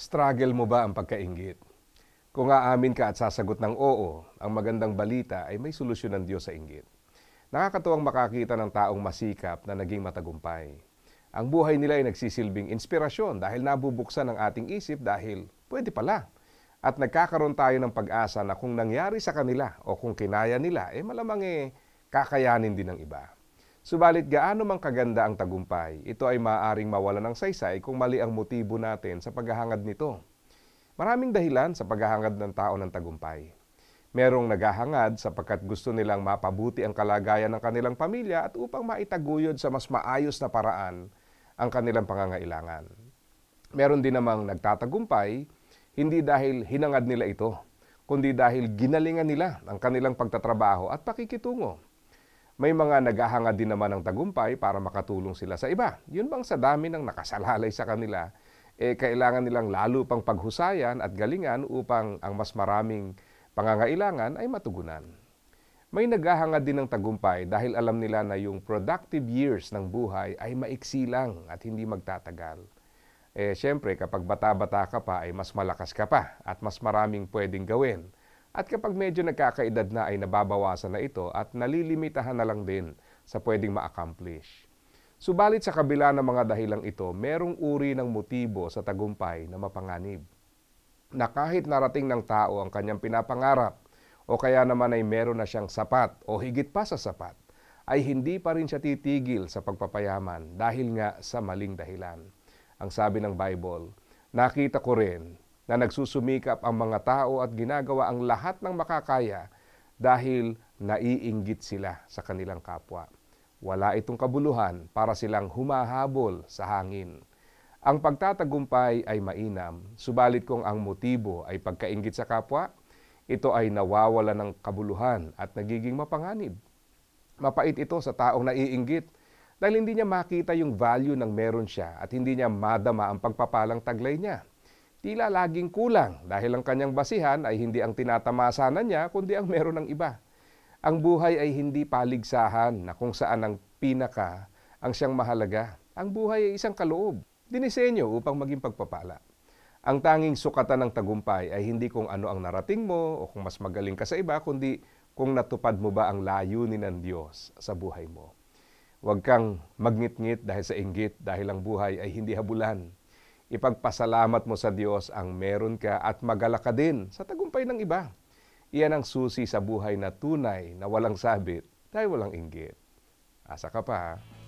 Struggle mo ba ang pagkaingit? Kung aamin ka at sasagot ng oo, ang magandang balita ay may solusyon ng Diyos sa inggit. Nakakatuwang makakita ng taong masikap na naging matagumpay. Ang buhay nila ay nagsisilbing inspirasyon dahil nabubuksan ang ating isip dahil pwede pala. At nagkakaroon tayo ng pag-asa na kung nangyari sa kanila o kung kinaya nila, eh malamang eh kakayanin din ng iba. Subalit gaano mang kaganda ang tagumpay, ito ay maaaring mawala ng saysay kung mali ang motibo natin sa paghahangad nito. Maraming dahilan sa paghahangad ng tao ng tagumpay. Merong naghahangad sapagkat gusto nilang mapabuti ang kalagayan ng kanilang pamilya at upang maitaguyod sa mas maayos na paraan ang kanilang pangangailangan. Meron din namang nagtatagumpay, hindi dahil hinangad nila ito, kundi dahil ginalingan nila ang kanilang pagtatrabaho at pakikitungo. May mga naghahanga din naman ng tagumpay para makatulong sila sa iba. Yun bang sa dami ng nakasalalay sa kanila, eh kailangan nilang lalo pang paghusayan at galingan upang ang mas maraming pangangailangan ay matugunan. May naghahanga din ng tagumpay dahil alam nila na yung productive years ng buhay ay maiksi lang at hindi magtatagal. Eh, syempre, kapag bata-bata ka pa ay mas malakas ka pa at mas maraming pwedeng gawin at kapag medyo nagkakaedad na ay nababawasan na ito at nalilimitahan na lang din sa pwedeng ma-accomplish. Subalit sa kabila ng mga dahilang ito, merong uri ng motibo sa tagumpay na mapanganib. Na kahit narating ng tao ang kanyang pinapangarap o kaya naman ay meron na siyang sapat o higit pa sa sapat, ay hindi pa rin siya titigil sa pagpapayaman dahil nga sa maling dahilan. Ang sabi ng Bible, nakita ko rin na nagsusumikap ang mga tao at ginagawa ang lahat ng makakaya dahil naiinggit sila sa kanilang kapwa. Wala itong kabuluhan para silang humahabol sa hangin. Ang pagtatagumpay ay mainam, subalit kung ang motibo ay pagkaingit sa kapwa, ito ay nawawala ng kabuluhan at nagiging mapanganib. Mapait ito sa taong naiinggit dahil hindi niya makita yung value ng meron siya at hindi niya madama ang pagpapalang taglay niya tila laging kulang dahil ang kanyang basihan ay hindi ang tinatamasanan niya kundi ang meron ng iba. Ang buhay ay hindi paligsahan na kung saan ang pinaka ang siyang mahalaga. Ang buhay ay isang kaloob, dinisenyo upang maging pagpapala. Ang tanging sukatan ng tagumpay ay hindi kung ano ang narating mo o kung mas magaling ka sa iba, kundi kung natupad mo ba ang layunin ng Diyos sa buhay mo. Huwag kang magngit-ngit dahil sa inggit, dahil ang buhay ay hindi habulan Ipagpasalamat mo sa Diyos ang meron ka at magala ka din sa tagumpay ng iba. Iyan ang susi sa buhay na tunay na walang sabit dahil walang inggit. Asa ka pa. Ha?